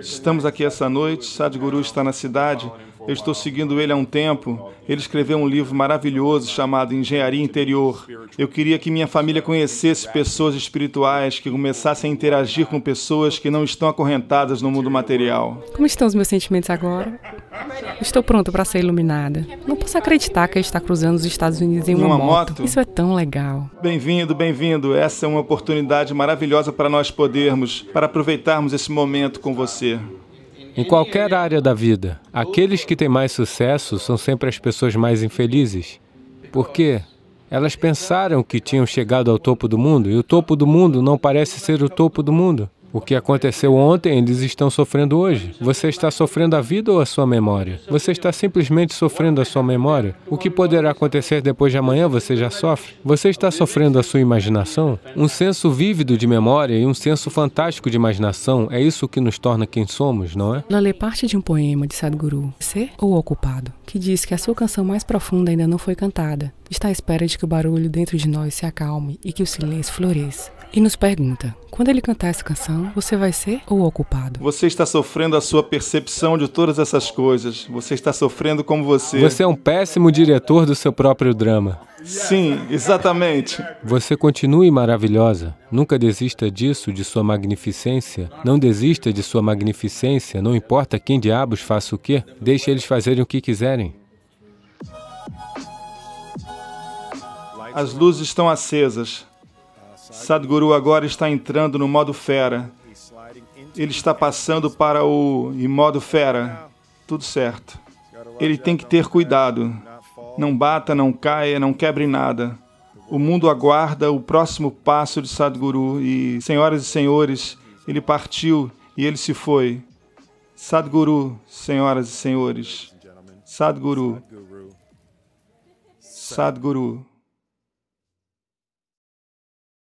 Estamos aqui essa noite, Sadhguru está na cidade eu estou seguindo ele há um tempo. Ele escreveu um livro maravilhoso chamado Engenharia Interior. Eu queria que minha família conhecesse pessoas espirituais, que começassem a interagir com pessoas que não estão acorrentadas no mundo material. Como estão os meus sentimentos agora? Estou pronto para ser iluminada. Não posso acreditar que está cruzando os Estados Unidos em uma, uma moto. moto. Isso é tão legal. Bem-vindo, bem-vindo. Essa é uma oportunidade maravilhosa para nós podermos, para aproveitarmos esse momento com você. Em qualquer área da vida, aqueles que têm mais sucesso são sempre as pessoas mais infelizes. Por quê? Elas pensaram que tinham chegado ao topo do mundo e o topo do mundo não parece ser o topo do mundo. O que aconteceu ontem, eles estão sofrendo hoje. Você está sofrendo a vida ou a sua memória? Você está simplesmente sofrendo a sua memória? O que poderá acontecer depois de amanhã você já sofre? Você está sofrendo a sua imaginação? Um senso vívido de memória e um senso fantástico de imaginação, é isso que nos torna quem somos, não é? Ela lê parte de um poema de Sadhguru, Ser ou Ocupado, que diz que a sua canção mais profunda ainda não foi cantada. Está à espera de que o barulho dentro de nós se acalme e que o silêncio floresça e nos pergunta: quando ele cantar essa canção, você vai ser ou ocupado? Você está sofrendo a sua percepção de todas essas coisas. Você está sofrendo como você. Você é um péssimo diretor do seu próprio drama. Sim, exatamente. Você continue maravilhosa. Nunca desista disso, de sua magnificência. Não desista de sua magnificência. Não importa quem diabos faça o quê. Deixe eles fazerem o que quiserem. As luzes estão acesas. Sadhguru agora está entrando no modo fera. Ele está passando para o modo fera. Tudo certo. Ele tem que ter cuidado. Não bata, não caia, não quebre nada. O mundo aguarda o próximo passo de Sadhguru e, senhoras e senhores, ele partiu e ele se foi. Sadhguru, senhoras e senhores. Sadhguru. Sadhguru.